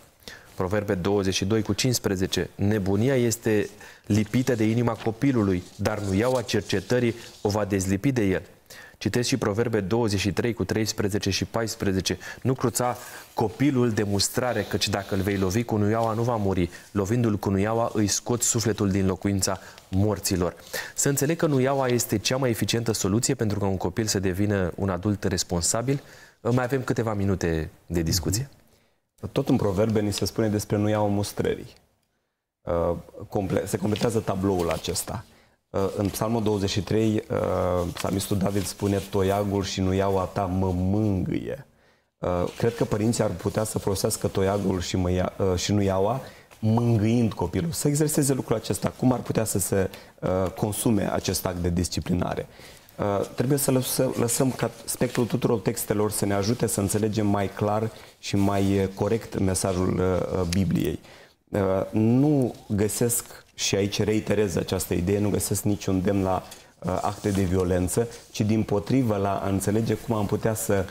Proverbe 22 cu 15, nebunia este lipită de inima copilului, dar nu a cercetării o va dezlipi de el. Citesc și Proverbe 23 cu 13 și 14. Nu cruța copilul de mustrare, căci dacă îl vei lovi cu nuiaua, nu va muri. Lovindu-l cu nuiaua, îi scoți sufletul din locuința morților. Să înțeleg că nuiaua este cea mai eficientă soluție pentru că un copil să devină un adult responsabil. Mai avem câteva minute de discuție. Mm-hmm. Tot în Proverbe ni se spune despre nuiaua mustrării. Uh, se completează tabloul acesta Uh, în Psalmul 23, uh, psalmistul David spune Toiagul și nuiaua ta mă mângâie. Uh, cred că părinții ar putea să folosească toiagul și, mâia, și nuiaua mângâind copilul, să exerseze lucrul acesta. Cum ar putea să se consume acest act de disciplinare? trebuie să lăsăm, lăsăm ca spectrul tuturor textelor să ne ajute să înțelegem mai clar și mai corect mesajul Bibliei. nu găsesc și aici reiterez această idee, nu găsesc niciun demn la uh, acte de violență, ci din potrivă la a înțelege cum am putea să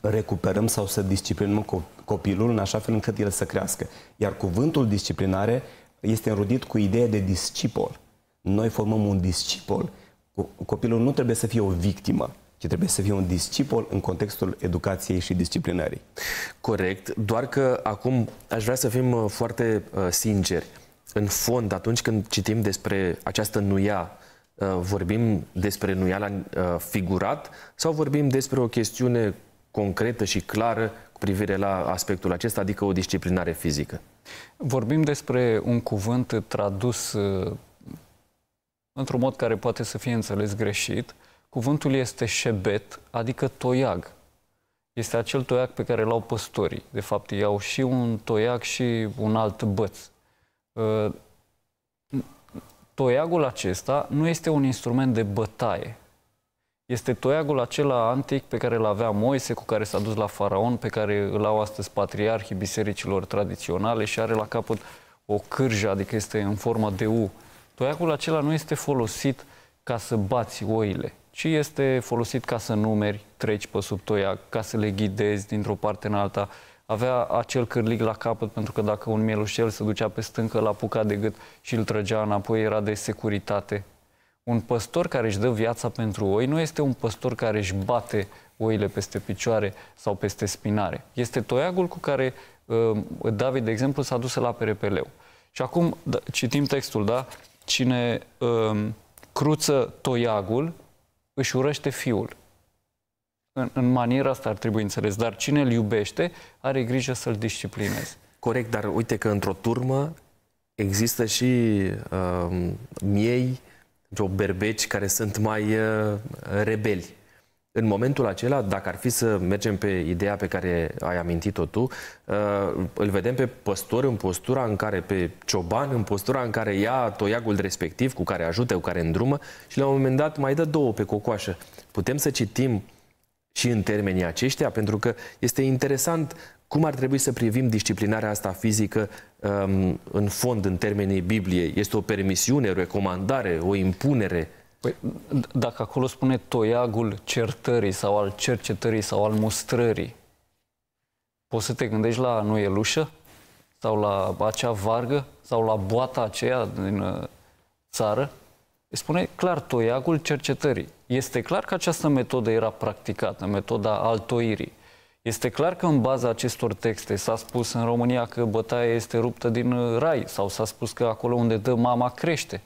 recuperăm sau să disciplinăm copilul în așa fel încât el să crească. Iar cuvântul disciplinare este înrudit cu ideea de discipol. Noi formăm un discipol. Copilul nu trebuie să fie o victimă, ci trebuie să fie un discipol în contextul educației și disciplinării. Corect, doar că acum aș vrea să fim uh, foarte uh, sinceri în fond, atunci când citim despre această nuia, uh, vorbim despre la uh, figurat sau vorbim despre o chestiune concretă și clară cu privire la aspectul acesta, adică o disciplinare fizică? Vorbim despre un cuvânt tradus uh, într-un mod care poate să fie înțeles greșit. Cuvântul este șebet, adică toiag. Este acel toiac pe care l-au păstorii. De fapt, iau și un toiac și un alt băț Ă, toiagul acesta nu este un instrument de bătaie. Este toiagul acela antic pe care îl avea Moise, cu care s-a dus la faraon, pe care îl au astăzi patriarhii bisericilor tradiționale și are la capăt o cârjă, adică este în formă de U. Toiacul acela nu este folosit ca să bați oile, ci este folosit ca să numeri, treci pe sub toiac, ca să le ghidezi dintr-o parte în alta, avea acel cârlig la capăt, pentru că dacă un mielușel se ducea pe stâncă, l-a de gât și îl trăgea înapoi, era de securitate. Un păstor care își dă viața pentru oi nu este un păstor care își bate oile peste picioare sau peste spinare. Este toiagul cu care uh, David, de exemplu, s-a dus la Perepeleu. Și acum da, citim textul, da? Cine uh, cruță toiagul își urăște fiul în, în maniera asta ar trebui înțeles, dar cine îl iubește are grijă să-l disciplineze. Corect, dar uite că într-o turmă există și uh, miei, o berbeci care sunt mai uh, rebeli. În momentul acela, dacă ar fi să mergem pe ideea pe care ai amintit-o tu, uh, îl vedem pe păstor în postura în care, pe cioban în postura în care ia toiagul respectiv, cu care ajută, cu care îndrumă și la un moment dat mai dă două pe cocoașă. Putem să citim uh, și în termenii aceștia, pentru că este interesant cum ar trebui să privim disciplinarea asta fizică um, în fond, în termenii Bibliei. Este o permisiune, o recomandare, o impunere? Păi, dacă acolo spune toiagul certării sau al cercetării sau al mustrării, poți să te gândești la nuielușă sau la acea vargă sau la boata aceea din uh, țară spune clar toiagul cercetării. Este clar că această metodă era practicată, metoda altoirii. Este clar că în baza acestor texte s-a spus în România că bătaia este ruptă din rai sau s-a spus că acolo unde dă mama crește.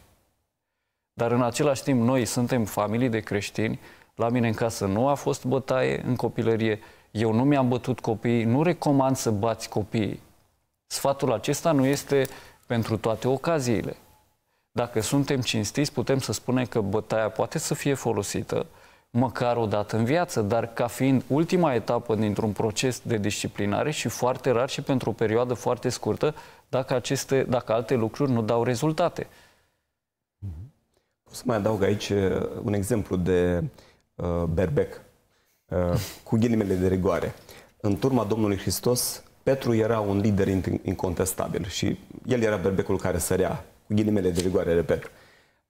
Dar în același timp noi suntem familii de creștini, la mine în casă nu a fost bătaie în copilărie, eu nu mi-am bătut copiii, nu recomand să bați copiii. Sfatul acesta nu este pentru toate ocaziile. Dacă suntem cinstiți, putem să spunem că bătaia poate să fie folosită măcar o dată în viață, dar ca fiind ultima etapă dintr-un proces de disciplinare și foarte rar și pentru o perioadă foarte scurtă, dacă, aceste, dacă alte lucruri nu dau rezultate. Să mai adaug aici uh, un exemplu de uh, berbec uh, cu ghilimele de rigoare. În turma Domnului Hristos, Petru era un lider incontestabil și el era berbecul care sărea cu ghilimele de rigoare, repet.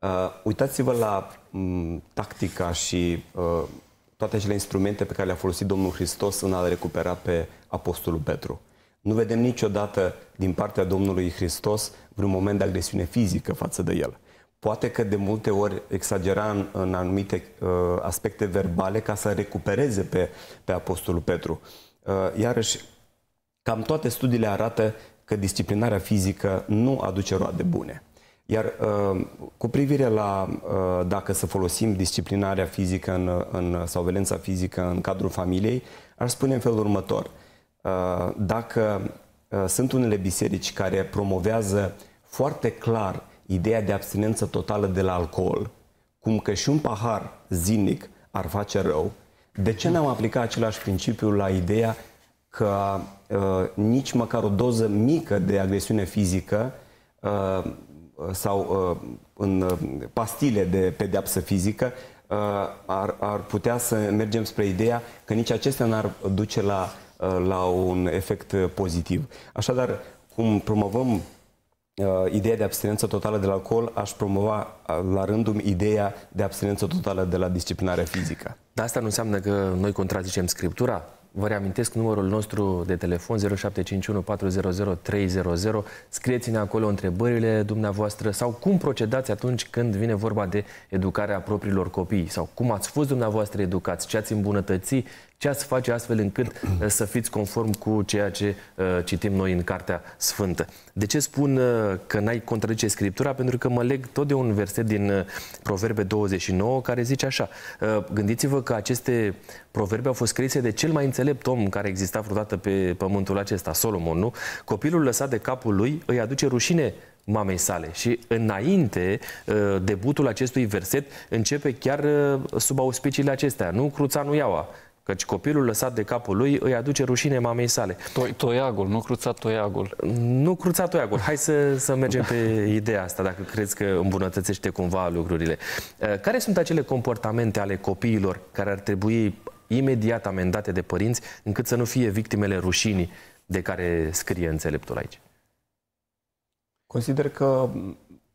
Uh, uitați-vă la m, mm, tactica și uh, toate acele instrumente pe care le-a folosit Domnul Hristos în a-l recupera pe Apostolul Petru. Nu vedem niciodată din partea Domnului Hristos vreun moment de agresiune fizică față de el. Poate că de multe ori exagera în, în anumite uh, aspecte verbale ca să recupereze pe, pe Apostolul Petru. Uh, iarăși, cam toate studiile arată că disciplinarea fizică nu aduce roade bune. Iar uh, cu privire la uh, dacă să folosim disciplinarea fizică în, în, sau violența fizică în cadrul familiei, aș spune în felul următor. Uh, dacă sunt unele biserici care promovează foarte clar ideea de abstinență totală de la alcool, cum că și un pahar zilnic ar face rău, de ce n-am aplicat același principiu la ideea că uh, nici măcar o doză mică de agresiune fizică uh, sau uh, în uh, pastile de pedeapsă fizică, uh, ar, ar putea să mergem spre ideea că nici acestea n-ar duce la, la un efect pozitiv. Așadar, cum promovăm ideea de abstinență totală de la alcool, aș promova la rândul ideea de abstinență totală de la disciplinarea fizică. Dar asta nu înseamnă că noi contrazicem Scriptura? Vă reamintesc numărul nostru de telefon 0751 400 300. Scrieți-ne acolo întrebările dumneavoastră sau cum procedați atunci când vine vorba de educarea propriilor copii sau cum ați fost dumneavoastră educați, ce ați îmbunătăți ce ați face astfel încât uh, să fiți conform cu ceea ce uh, citim noi în Cartea Sfântă? De ce spun uh, că n-ai contradice Scriptura? Pentru că mă leg tot de un verset din Proverbe 29 care zice așa. Gândiți-vă că aceste proverbe au fost scrise de cel mai înțelept om care exista vreodată pe pământul acesta, Solomon, nu? Copilul lăsat de capul lui îi aduce rușine mamei sale. Și înainte, debutul acestui verset începe chiar sub auspiciile acestea, nu? Cruța nu iaua. Căci copilul lăsat de capul lui îi aduce rușine mamei sale. To- toiagul, nu cruța toiagul. Nu cruța toiagul. Hai să, să mergem pe ideea asta, dacă crezi că îmbunătățește cumva lucrurile. Uh, care sunt acele comportamente ale copiilor care ar trebui imediat amendate de părinți, încât să nu fie victimele rușinii de care scrie înțeleptul aici? Consider că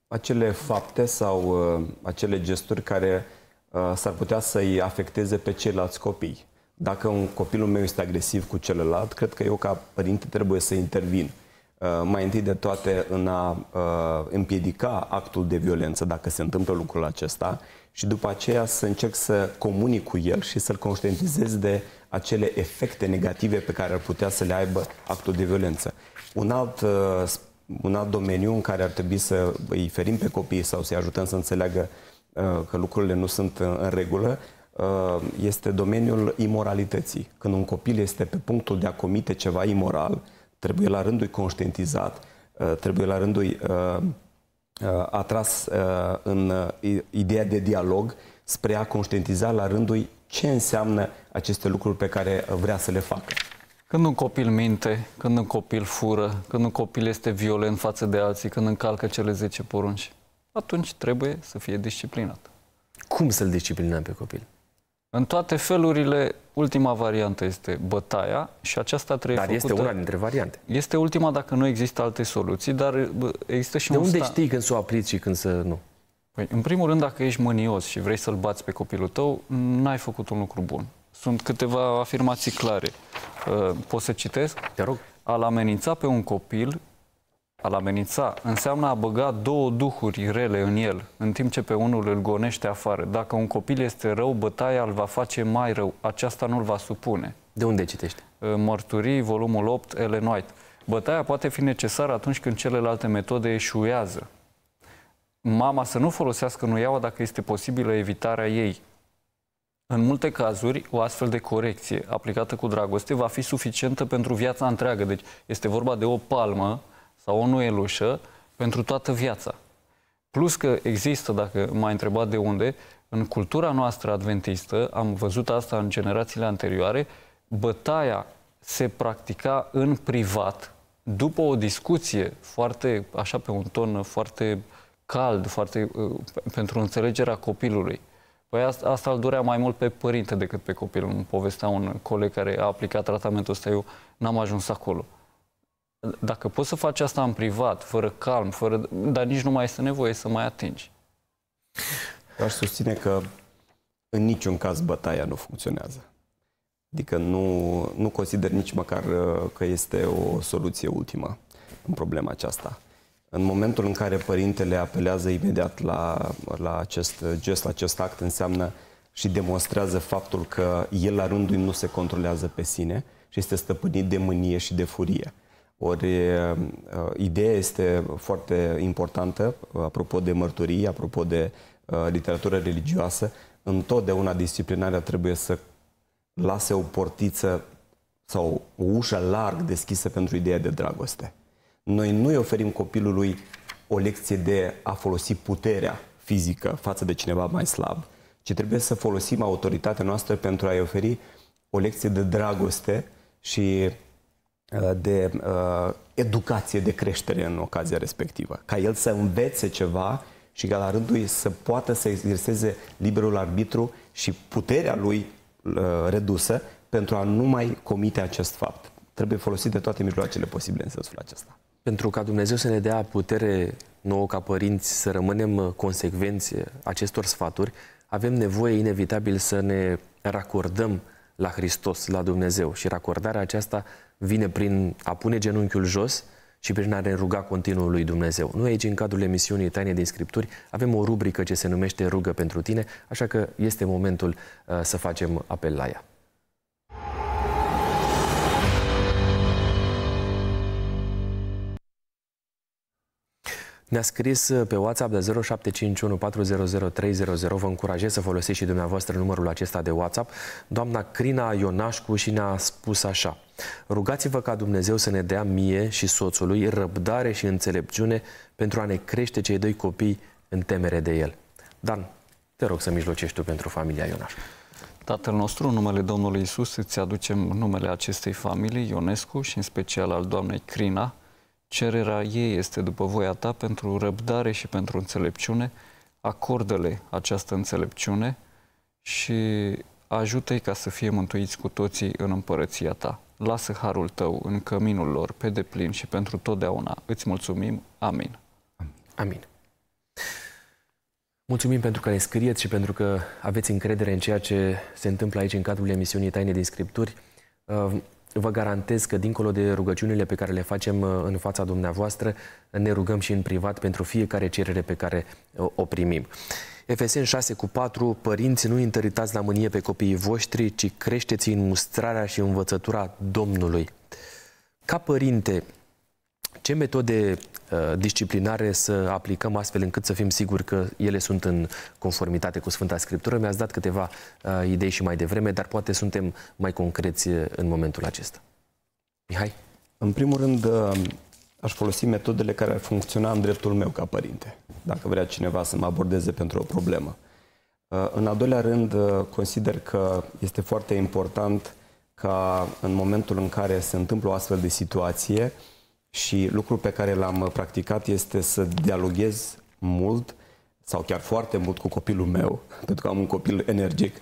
acele fapte sau uh, acele gesturi care uh, s-ar putea să-i afecteze pe ceilalți copii dacă un copilul meu este agresiv cu celălalt, cred că eu ca părinte trebuie să intervin. Uh, mai întâi de toate în a uh, împiedica actul de violență, dacă se întâmplă lucrul acesta, și după aceea să încerc să comunic cu el și să-l conștientizez de acele efecte negative pe care ar putea să le aibă actul de violență. Un alt, uh, un alt domeniu în care ar trebui să îi ferim pe copii sau să-i ajutăm să înțeleagă că lucrurile nu sunt în regulă Uh, este domeniul imoralității. Când un copil este pe punctul de a comite ceva imoral, trebuie la rândul conștientizat, uh, trebuie la rândul uh, atras în ideea de dialog spre a conștientiza la rândul ce înseamnă aceste lucruri pe care vrea să le facă. Când un copil minte, când un copil fură, când un copil este violent față de alții, când încalcă cele 10 porunci, atunci trebuie să fie disciplinat. Cum să-l disciplinăm pe copil? În toate felurile, ultima variantă este bătaia și aceasta trebuie dar făcută... este una dintre variante. Este ultima dacă nu există alte soluții, dar există și De un unde sta... știi când să o aplici și când să nu? Păi, în primul rând, dacă ești mânios și vrei să-l bați pe copilul tău, n-ai făcut un lucru bun. Sunt câteva afirmații clare. Ă, pot să citesc? Te rog. Al amenința pe un copil a-l amenința, înseamnă a băga două duhuri rele în el, în timp ce pe unul îl gonește afară. Dacă un copil este rău, bătaia îl va face mai rău. Aceasta nu-l va supune. De unde citești? Mărturii, volumul 8, Ellen White. Bătaia poate fi necesară atunci când celelalte metode eșuează. Mama să nu folosească nuiaua dacă este posibilă evitarea ei. În multe cazuri, o astfel de corecție aplicată cu dragoste va fi suficientă pentru viața întreagă. Deci este vorba de o palmă sau o nuelușă pentru toată viața. Plus că există, dacă m-ai întrebat de unde, în cultura noastră adventistă, am văzut asta în generațiile anterioare, bătaia se practica în privat, după o discuție foarte, așa pe un ton foarte cald, foarte, uh, pentru înțelegerea copilului. Păi asta, asta îl durea mai mult pe părinte decât pe copil. Îmi povestea un coleg care a aplicat tratamentul ăsta, eu n-am ajuns acolo. Dacă poți să faci asta în privat, fără calm, fără, dar nici nu mai este nevoie să mai atingi. aș susține că în niciun caz bătaia nu funcționează. Adică nu, nu consider nici măcar uh, că este o soluție ultimă în problema aceasta. În momentul în care părintele apelează imediat la, la acest gest, la acest act, înseamnă și demonstrează faptul că el la rândul nu se controlează pe sine și este stăpânit de mânie și de furie. Ori um, uh, ideea este foarte importantă, uh, apropo de mărturii, apropo de uh, literatură religioasă, întotdeauna disciplinarea trebuie să lase o portiță sau o ușă larg deschisă pentru ideea de dragoste. Noi nu îi oferim copilului o lecție de a folosi puterea fizică față de cineva mai slab, ci trebuie să folosim autoritatea noastră pentru a-i oferi o lecție de dragoste și Uh, de uh, educație, de creștere în ocazia respectivă. Ca el să învețe ceva și ca la rândul ei să poată să exerseze liberul arbitru și puterea lui uh, redusă pentru a nu mai comite acest fapt. Trebuie folosit de toate mijloacele posibile în sensul acesta. Pentru ca Dumnezeu să ne dea putere nouă ca părinți să rămânem consecvenți acestor sfaturi, avem nevoie inevitabil să ne racordăm la Hristos, la Dumnezeu. Și racordarea aceasta vine prin a pune genunchiul jos și prin a ne ruga continuu lui Dumnezeu. Noi aici, în cadrul emisiunii Taine din Scripturi, avem o rubrică ce se numește Rugă pentru tine, așa că este momentul uh, să facem apel la ea. Ne-a scris pe WhatsApp de 0751400300. Vă încurajez să folosiți și dumneavoastră numărul acesta de WhatsApp. Doamna Crina Ionașcu și ne-a spus așa. Rugați-vă ca Dumnezeu să ne dea mie și soțului răbdare și înțelepciune pentru a ne crește cei doi copii în temere de El. Dan, te rog să mijlocești tu pentru familia Ionaș. Tatăl nostru, în numele Domnului Isus, îți aducem numele acestei familii, Ionescu, și în special al doamnei Crina. Cererea ei este după voia ta pentru răbdare și pentru înțelepciune. Acordă-le această înțelepciune și ajută-i ca să fie mântuiți cu toții în împărăția ta lasă harul tău în căminul lor pe deplin și pentru totdeauna. Îți mulțumim. Amin. Amin. Mulțumim pentru că ne scrieți și pentru că aveți încredere în ceea ce se întâmplă aici în cadrul emisiunii Taine din Scripturi. Uh, vă garantez că, dincolo de rugăciunile pe care le facem uh, în fața dumneavoastră, ne rugăm și în privat pentru fiecare cerere pe care uh, o primim. Efeseni 6 cu 4, părinți nu întăritați la mânie pe copiii voștri, ci creșteți în mustrarea și învățătura Domnului. Ca părinte, ce metode uh, disciplinare să aplicăm astfel încât să fim siguri că ele sunt în conformitate cu Sfânta Scriptură? Mi-ați dat câteva uh, idei și mai devreme, dar poate suntem mai concreți uh, în momentul acesta. Mihai? În primul rând, uh, aș folosi metodele care ar funcționa în dreptul meu ca părinte, dacă vrea cineva să mă abordeze pentru o problemă. Uh, în al doilea rând, uh, consider că este foarte important ca în momentul în care se întâmplă o astfel de situație și lucrul pe care l-am uh, practicat este să dialoghez mult sau chiar foarte mult cu copilul meu, [laughs] pentru că am un copil energic,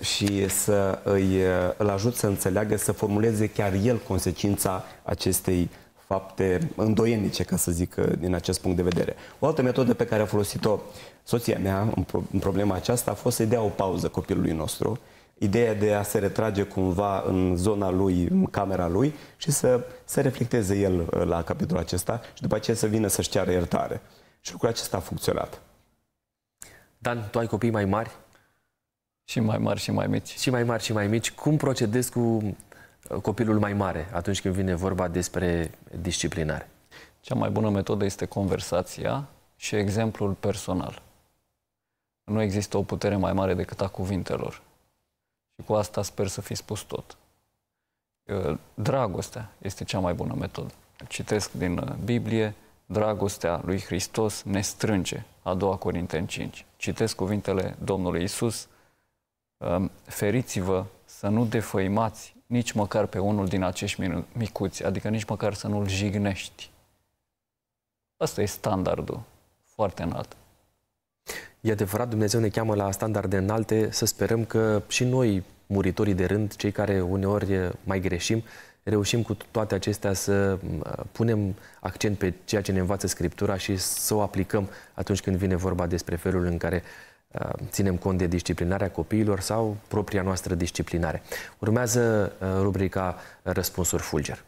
și să îi, îl ajut să înțeleagă, să formuleze chiar el consecința acestei fapte îndoienice, ca să zic, din acest punct de vedere. O altă metodă pe care a folosit-o soția mea în, problema aceasta a fost să-i dea o pauză copilului nostru, ideea de a se retrage cumva în zona lui, în camera lui și să, se reflecteze el uh, la capitolul acesta și după aceea să vină să-și ceară iertare. Și lucrul acesta a funcționat. Dan, tu ai copii mai mari? Și mai mari și mai mici. Și mai mari și mai mici. Cum procedezi cu copilul mai mare atunci când vine vorba despre disciplinare? Cea mai bună metodă este conversația și exemplul personal. Nu există o putere mai mare decât a cuvintelor. Și cu asta sper să fi spus tot. Dragostea este cea mai bună metodă. Citesc din uh, Biblie, dragostea lui Hristos ne strânge, a doua Corinteni 5. Citesc cuvintele Domnului Isus, um, feriți-vă să nu defăimați nici măcar pe unul din acești micuți, adică nici măcar să nu-l jignești. Asta e standardul foarte înalt. E adevărat, Dumnezeu ne cheamă la standarde înalte, să sperăm că și noi, muritorii de rând, cei care uneori mai greșim, reușim cu toate acestea să punem accent pe ceea ce ne învață Scriptura și să o aplicăm atunci când vine vorba despre felul în care Uh, ținem cont de disciplinarea copiilor sau propria noastră disciplinare. Urmează uh, rubrica Răspunsuri Fulger.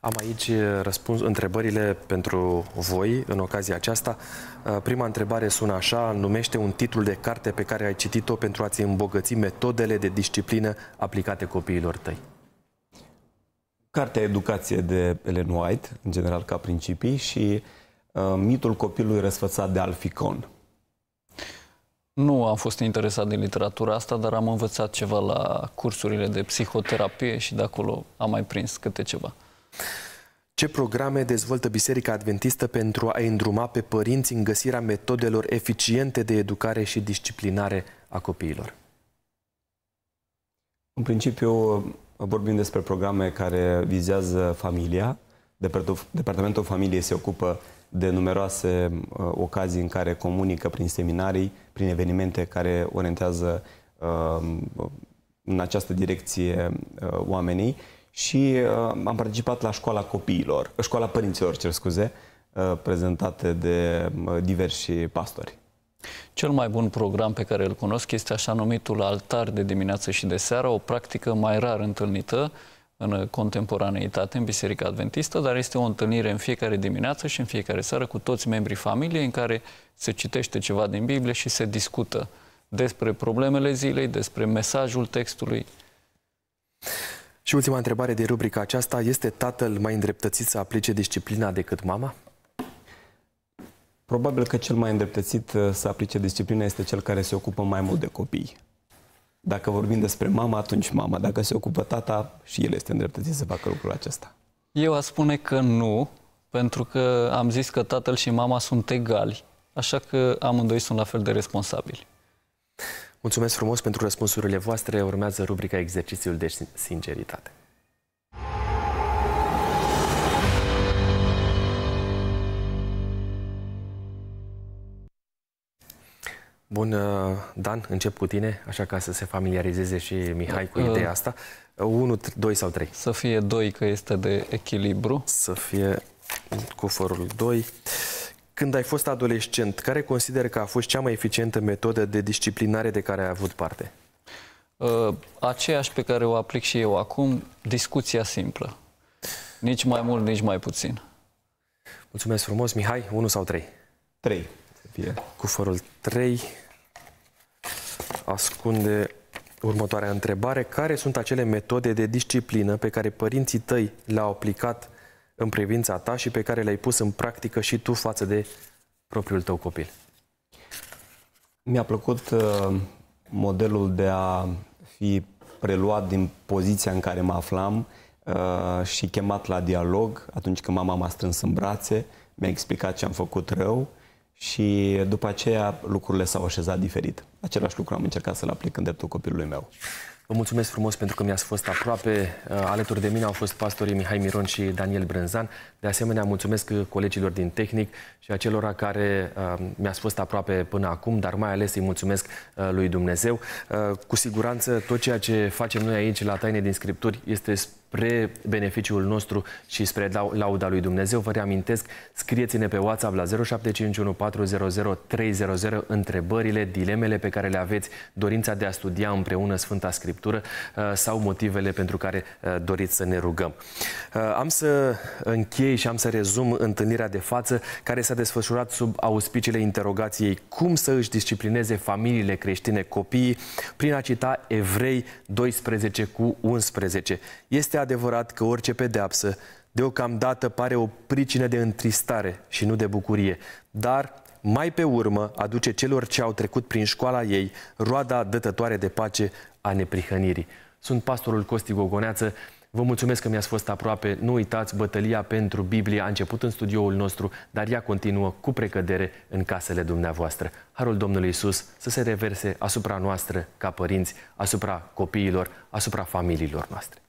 Am aici uh, răspuns întrebările pentru voi în ocazia aceasta. Prima întrebare sună așa, numește un titlu de carte pe care ai citit-o pentru a-ți îmbogăți metodele de disciplină aplicate copiilor tăi. Cartea Educație de Ellen White, în general ca principii, și uh, mitul copilului răsfățat de Alficon. Nu am fost interesat de literatura asta, dar am învățat ceva la cursurile de psihoterapie și de acolo am mai prins câte ceva. Ce programe dezvoltă Biserica Adventistă pentru a îndruma pe părinți în găsirea metodelor eficiente de educare și disciplinare a copiilor? În principiu, Vorbim despre programe care vizează familia. Departamentul Familiei se ocupă de numeroase uh, ocazii în care comunică prin seminarii, prin evenimente care orientează uh, în această direcție uh, oamenii și uh, am participat la școala copiilor, școala părinților, cer scuze, uh, prezentate de uh, diversi pastori. Cel mai bun program pe care îl cunosc este așa numitul altar de dimineață și de seară, o practică mai rar întâlnită în contemporaneitate, în Biserica Adventistă, dar este o întâlnire în fiecare dimineață și în fiecare seară cu toți membrii familiei în care se citește ceva din Biblie și se discută despre problemele zilei, despre mesajul textului. Și ultima întrebare din rubrica aceasta, este tatăl mai îndreptățit să aplice disciplina decât mama? Probabil că cel mai îndreptățit uh, să aplice disciplina este cel care se ocupă mai mult de copii. Dacă vorbim despre mama, atunci mama. Dacă se ocupă tata, și el este îndreptățit să facă lucrul acesta. Eu aș spune că nu, pentru că am zis că tatăl și mama sunt egali, așa că amândoi sunt la fel de responsabili. Mulțumesc frumos pentru răspunsurile voastre. Urmează rubrica Exercițiul de sinceritate. Bun, uh, Dan, încep cu tine, așa ca să se familiarizeze și Mihai da. cu uh, ideea asta. 1, uh, 2 sau 3? Să fie 2, că este de echilibru. Să fie cufărul 2. Când ai fost adolescent, care consider că a fost cea mai eficientă metodă de disciplinare de care ai avut parte? Aceeași pe care o aplic și eu acum, discuția simplă. Nici mai mult, nici mai puțin. Mulțumesc frumos. Mihai, 1 sau 3? 3 fie. Cufărul 3 ascunde următoarea întrebare. Care sunt acele metode de disciplină pe care părinții tăi le-au aplicat în privința ta și pe care le-ai pus în practică și tu față de propriul tău copil? Mi-a plăcut uh, modelul de a fi preluat din poziția în care mă aflam uh, și chemat la dialog atunci când mama m-a strâns în brațe, mi-a explicat ce am făcut rău și după aceea lucrurile s-au așezat diferit. Același lucru am încercat să-l aplic în dreptul copilului meu. Vă mulțumesc frumos pentru că mi-ați fost aproape. Uh, alături de mine au fost pastorii Mihai Miron și Daniel Brânzan. De asemenea, mulțumesc uh, colegilor din tehnic și acelora care uh, mi-ați fost aproape până acum, dar mai ales îi mulțumesc lui Dumnezeu. Cu siguranță, tot ceea ce facem noi aici la Taine din Scripturi este spre beneficiul nostru și spre lauda lui Dumnezeu. Vă reamintesc, scrieți-ne pe WhatsApp la 0751400300 întrebările, dilemele pe care le aveți, dorința de a studia împreună Sfânta Scriptură uh, sau motivele pentru care uh, doriți să ne rugăm. Uh, am să închei și am să rezum întâlnirea de față care s-a desfășurat sub auspiciile interogației cum să își disciplineze familiile creștine copiii prin a cita Evrei 12 cu 11. Este este adevărat că orice pedeapsă deocamdată pare o pricină de întristare și nu de bucurie, dar mai pe urmă aduce celor ce au trecut prin școala ei roada dătătoare de pace a neprihănirii. Sunt pastorul Costi Gogoneață, Vă mulțumesc că mi-ați fost aproape. Nu uitați, bătălia pentru Biblie a început în studioul nostru, dar ea continuă cu precădere în casele dumneavoastră. Harul Domnului Isus să se reverse asupra noastră ca părinți, asupra copiilor, asupra familiilor noastre.